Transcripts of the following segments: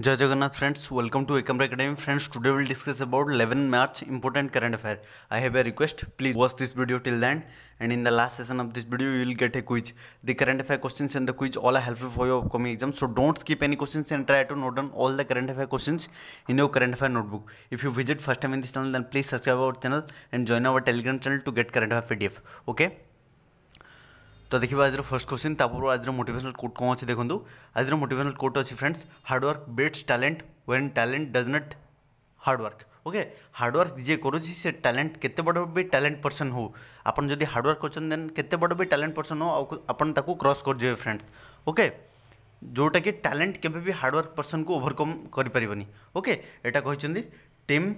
Jai Jagannath friends, welcome to Ekamra Academy. Friends, today we will discuss about 11 March important current affair. I have a request, please watch this video till the end and in the last session of this video you will get a quiz. The current affair questions and the quiz all are helpful for your upcoming exam. So don't skip any questions and try to note down all the current affair questions in your current affair notebook. If you visit first time in this channel then please subscribe our channel and join our telegram channel to get current affair PDF. Okay. তো দেখবা আজর first question তারপর আজর motivational coat কম আছে দেখুন আজর motivational quote আছে friends hard work builds talent when talent does not hard work okay hard work ଯିଏ କରୁଛି ସେ ଟ୍ୟାଲେଣ୍ଟ କେତେ ବଡ଼ ବି ଟ୍ୟାଲେଣ୍ଟ ପର୍ସନ୍ ହଉ ଆପଣ ଯଦି ହାର୍ଡ଼ୱାର୍କ କରୁଛନ୍ତି ଦେନ୍ କେତେ ବଡ଼ ବି ଟ୍ୟାଲେଣ୍ଟ ପର୍ସନ୍ ହଉ ଆଉ ଆପଣ ତାକୁ କ୍ରସ୍ କରିଯିବେ ଫ୍ରେଣ୍ଡସ୍ ଓକେ ଯେଉଁଟାକି ଟ୍ୟାଲେଣ୍ଟ କେବେ ବି ହାର୍ଡ଼ୱାର୍କ ପର୍ସନ୍କୁ ଓଭରକମ୍ କରିପାରିବନି ଓକେ ଏଇଟା କହିଛନ୍ତି ଟିମ୍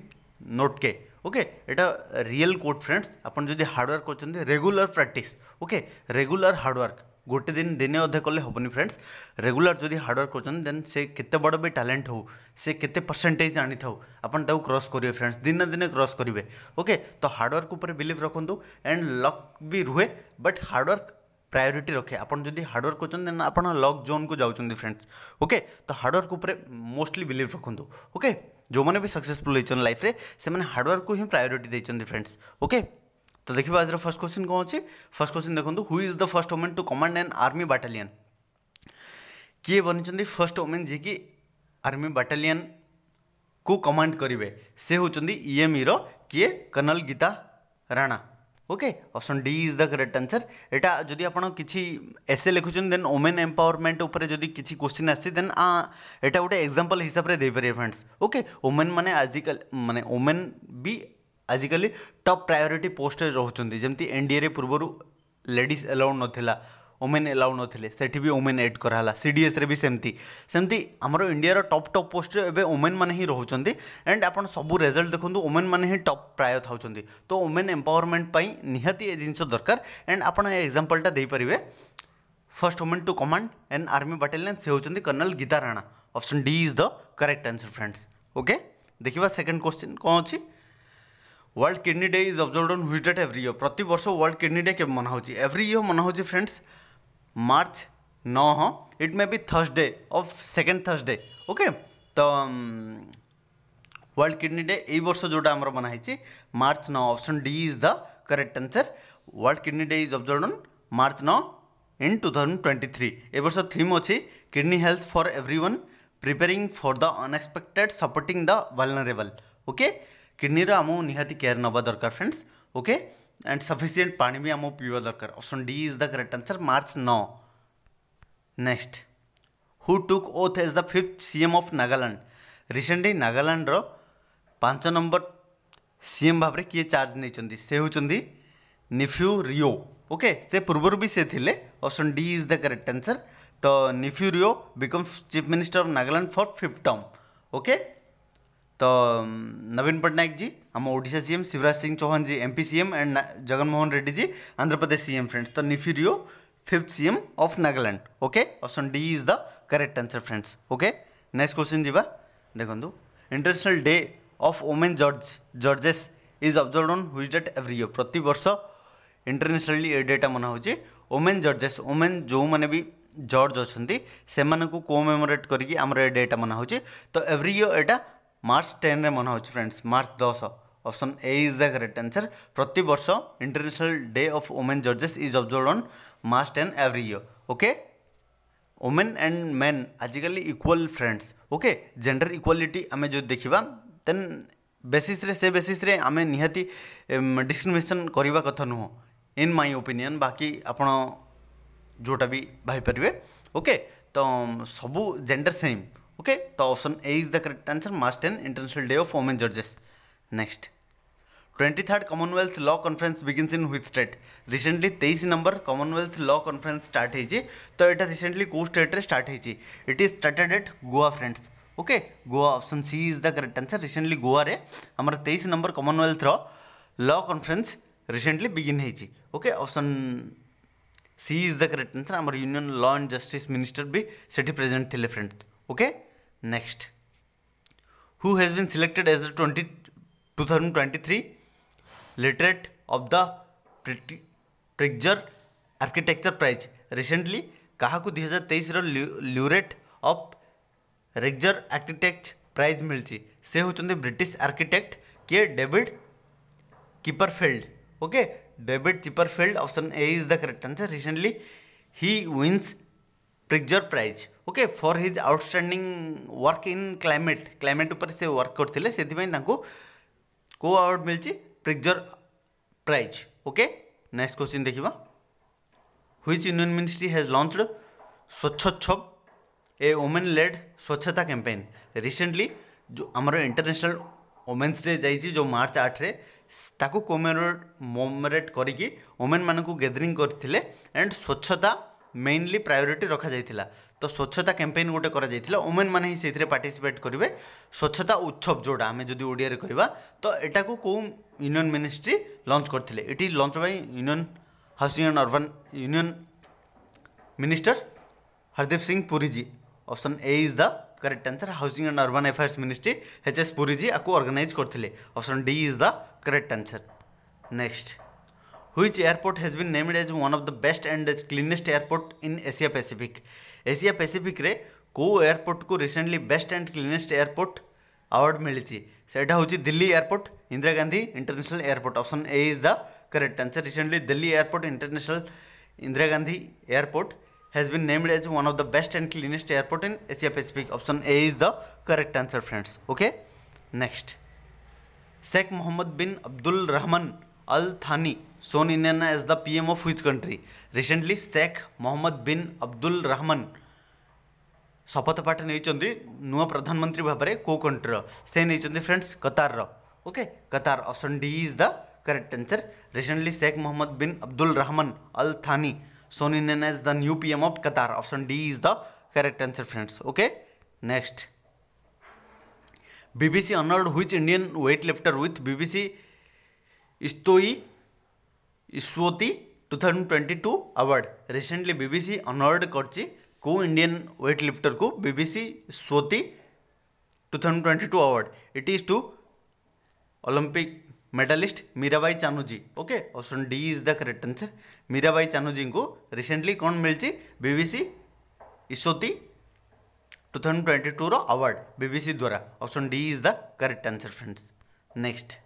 ନୋଟ୍ କେ ওকে এটা রিয়েল কোড ফ্রেন্ডস আপনার যদি হার্ডওয়ার্ক করছেন regular practice okay regular hard work গোটে দিন দিনে অধে কলে হবনি ফ্রেন্ডস রেগুলার যদি হার্ডওয়ার্ক করছেন দেন সে কেতে বড় বি ট্যালেন্ট হোক সে কেতে পরসেন্টেজ আনি থাও আপনার তাকে ক্রস করবে ফ্রেন্ডস দিন না দিনে ক্রস করবে ওকে তো হার্ডওয়ার্ক উপরে বিলিভ রাখতু অ্যান্ড লক বি রুহে বট হার্ডওয়ার্ক प्रायोरीटी रखे आप जब हार्डवर्क कर आप लक जोन को जाऊँच फ्रेंड्स ओके तो हार्डवर्क मोस्टली बिलिव रखु ओके जो मैंने भी सक्सेसफुल लाइफ से हार्डवर्क को ही प्रायोरीट देते फ्रेंड्स ओके तो देखिए आज फर्स्ट क्वेश्चन कौन अच्छी फर्स्ट क्वेश्चन देखो who is the first women to command an army battalion किए बनी फर्स्ट ओमेन जी की आर्मी बाटालीयन को कमाण्ड करेंगे से होंगे इएमई रे colonel Geeta Rana okay option D is the correct answer एटा जदि आपण किसी एसे लिखुन देन ओमेन एम्पावरमेंट ऊपर जो किछि क्वेश्चन आसी देन आ एटा गोटे एग्जांपल हिसाब से देपर फ्रेंड्स ओके ओमेन माने आजिकल माने ओमेन भी आजिकल टॉप प्रायोरिटी पोस्ट रे रहउछन एनडीए रे पूर्वरु लेडीज अलाउड नथिला ओमेन एलाउ नथिले सेठी भी ओमेन एड कराला सीडीएस रे भी सेमती सेमती आमर इंडिया रा टॉप टॉप पोस्ट एबे ओमेन माने ही रहउचंदी एंड आपन सब रिजल्ट देखंतु ओमेन माने ही टॉप प्राय थाउचंदी तो ओमेन एम्पावरमेंट पई निहाती एजेंस दरकार एंड आपन एग्जांपल ता देई परिवे first women to command and army battalion से होचंदी colonel Geeta Rana option D is the correct answer friends okay देखिबा सेकंड क्वेश्चन कोन अछि world kidney day is observed on which date every year प्रतिवर्ष वर्ल्ड किडनी डे के मनाउची every year मनाउची friends March नौ हो it may be Thursday of second Thursday okay तो वर्ल्ड किडनी डे এই বর্ষ যেটা আমার মনে হয়েছে মার্চ ন option D is the correct answer world kidney day is observe on March ন in two thousand twenty three এ বর্ষ থিম অছি kidney health for everyone preparing for the unexpected supporting the vulnerable okay কিডনির আমি নিহতি care নেওয়া দরকার friends okay and sufficient पानी भी आम पीवा दरकार option D is the correct answer March नौ next who took oath as the fifth CM of Nagaland recently Nagaland रो पांच नंबर सीएम भाव में किए चार्ज नहीं से होती निफ्यू रिओ ओके से पूर्वर भी से थिले option D is the correct answer तो nephew Rio becomes chief minister of Nagaland for fifth term okay तो नवीन पटनायक जी आम Voda CM Shivraj Singh Chauhan ji MP CM and Jaganmohan Reddy ji Andhra Pradesh CM friends तो निफिरियो fifth CM of Nagaland okay option D is the correct answer friends okay next question जीवा देखो international day of women जर्ज जर्जेस is observe on which date every year प्रति वर्ष ये data मना हो women जर्जेस women जो मैंने भी जर्ज अच्छा से मैं कोमेमोरेट करेटा मना हो तो एव्री इयर यहाँ ମାର୍ଚ୍ଚ ଟେନ୍ରେ ମନାହେଉଛି ଫ୍ରେଣ୍ଡସ୍ ମାର୍ଚ୍ଚ ଦଶ option A is the correct answer ପ୍ରତିବର୍ଷ international day of women judges is observe on March ten every year okay women and men ଆଜିକାଲି equal friends okay gender equality ଆମେ ଯଦି ଦେଖିବା ଦେନ୍ ବେସିସ୍ରେ ସେ ବେସିସ୍ରେ ଆମେ ନିହାତି ଡିସ୍କ୍ରିମିନେସନ୍ କରିବା କଥା ନୁହଁ ଇନ୍ ମାଇ ଓପିନିଅନ୍ ବାକି ଆପଣ ଯେଉଁଟା ବି ଭାବିପାରିବେ ଓକେ ତ ସବୁ ଜେଣ୍ଡର ସେମ୍ ओके तो option A is the correct answer मास्ट एन इंटरनेशनल डे ऑफ वोमेन जजेस next twenty third Commonwealth law conference begins in which state recently तेईस number Commonwealth law conference start होती तो यहाँ रिसेंटली कौ स्टेट्रे start it is started at Goa friends okay Goa option C is the correct answer recently Goa रे आमर तेईस number Commonwealth law conference recently begin होती okay option C is the correct answer आम union law and justice minister भी सेठी present थे friends okay next who has been selected as the twenty two thousand twenty three laureate of the Pritzker architecture prize recently क्या दुई हजार तेईस laureate of Pritzker architect prize मिली से होंगे ब्रिटिश आर्किटेक्ट किए David Chipperfield okay David Chipperfield option A is the correct answer recently he wins Pritzker prize okay for his outstanding work in climate climate उपर से work करते से को award मिली Pritzker prize okay next question देखा which union ministry has launch Swachhotsav a women led Swachhata campaign recently जो आम international women's day जा मार्च आठरे ताकू कोमेट करमेन मानक गैदरिंग करते एंड स्वच्छता মেইনলি প্রায়োরিটি রখা যাই তো স্বচ্ছতা ক্যাম্পেইন গোটে করা যাই ওমেন মানে হি সেইথিরে পার্টিসিপেট করবে স্বচ্ছতা উৎসব যেটা আমি যদি ওড়িয়ারে কহবা তো এটাকু কেউ ইউনিয়ন মিনিস্ট্রি লঞ্চ করলে এটি লঞ্চ পাই union housing and urban union minister Hardeep Singh Puri ji option A is the correct answer housing and urban affairs ministry H S Puri ji आपको अर्गानाइज करते option D is the correct answer next which airport has been named as one of the best and cleanest airport in Asia Pacific? Asia Pacific रे airport को recently best and cleanest airport award मिली सेटा Delhi airport Indira Gandhi international airport option A is the correct answer recently Delhi airport international Indira Gandhi airport has been named as one of the best and cleanest airport in Asia Pacific option A is the correct answer friends okay next Sheikh Mohammed bin Abdul Rahman Al Thani sworn इंडियाना as the P M of हुईज country recently Sheikh Mohammed bin Abdul Rahman शपथपाठ नहीं नुआ प्रधानमंत्री भाव में को country से नहीं friends Qatar okay Qatar option D is the correct answer recently Sheikh Mohammed bin Abdul Rahman Al Thani sworn इंडियाना as the new P M of Qatar option D is the correct answer friends okay next BBC honoured which Indian weight lifter with BBC thousand twenty two award. Recently BBC honored honoured को Indian weight lifter को BBC स्वती two thousand twenty two award it is to Olympic medallist Mirabai चानुजी okay option D is the correct answer Mirabai Chanuji को recently कौन मिली BBC इसोती 2022 रो award BBC द्वारा option D is the correct answer friends next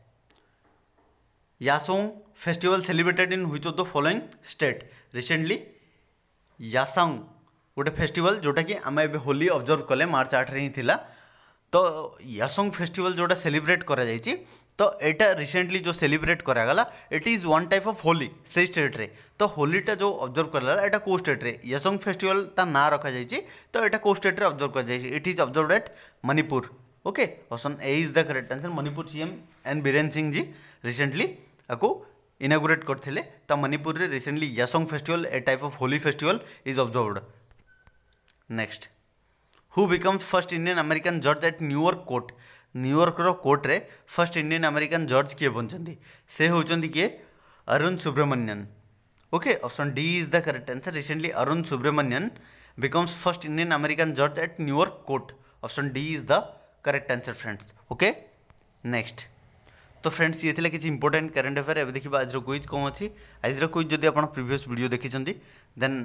Yasong festival celebrated in which of the following state? Recently Yasong ଗୋଟେ festival ଯେଉଁଟାକି ଆମେ ଏବେ ହୋଲି ଅବଜର୍ଭ କଲେ ମାର୍ଚ୍ଚ ଆଠରେ ହିଁ ଥିଲା ତ ୟାସଙ୍ଗ ଫେଷ୍ଟିଭାଲ୍ ଯେଉଁଟା ସେଲିବ୍ରେଟ୍ କରାଯାଇଛି ତ ଏଇଟା ରିସେଣ୍ଟଲି ଯେଉଁ ସେଲିବ୍ରେଟ୍ କରାଗଲା it is one type of Holi ସେଇ ଷ୍ଟେଟ୍ରେ ତ ହୋଲିଟା ଯେଉଁ ଅବଜର୍ଭ କରାଗଲା ଏଇଟା କେଉଁ ଷ୍ଟେଟ୍ରେ ୟାସଙ୍ଗ ଫେଷ୍ଟିଭାଲ୍ ତା ନାଁ ରଖାଯାଇଛି ତ ଏଇଟା କେଉଁ ଷ୍ଟେଟ୍ରେ ଅବଜର୍ଭ କରାଯାଇଛି it is observe at Manipur okay option A is the correct answer Manipur CM and Biren Singh ji recently ताको इनागोरेट करते तो मणिपुर में recently Yaoshang festival A type of Holi festival is observed next who becomes first Indian American जज एट न्यूयॉर्क कोर्ट न्यूयॉर्कर कोर्टे first Indian American जज किए बन से होती किए Arun Subramanian okay option D is the correct answer recently Arun Subramanian becomes first Indian American जज at New York court option D is the correct answer friends okay next तो फ्रेंड्स ये थी किसी इंपोर्टाट करेन्ट अफेयर एवं देखिए आज क्विज कौन अच्छी आज क्विज जब आप प्रिवियस भिड देखी देन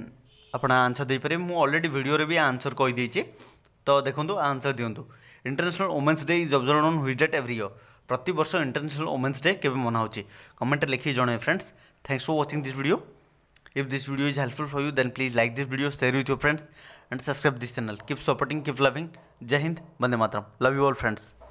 आप आंसर दे पारे मुझे अलरेडी भिडियो भी आंसर कहीदी तो देखो आंसर दिंतु international women's day is observe on which date every year प्रति वर्ष इंटरनेशनल वोमेन्स डे के मना हो कमेंट जो जन friends thanks for watching this video if this video is helpful for you then please like this video share with your friends and subscribe this channel keep supporting keep loving जय हिंद बंदे मातरम love you all friends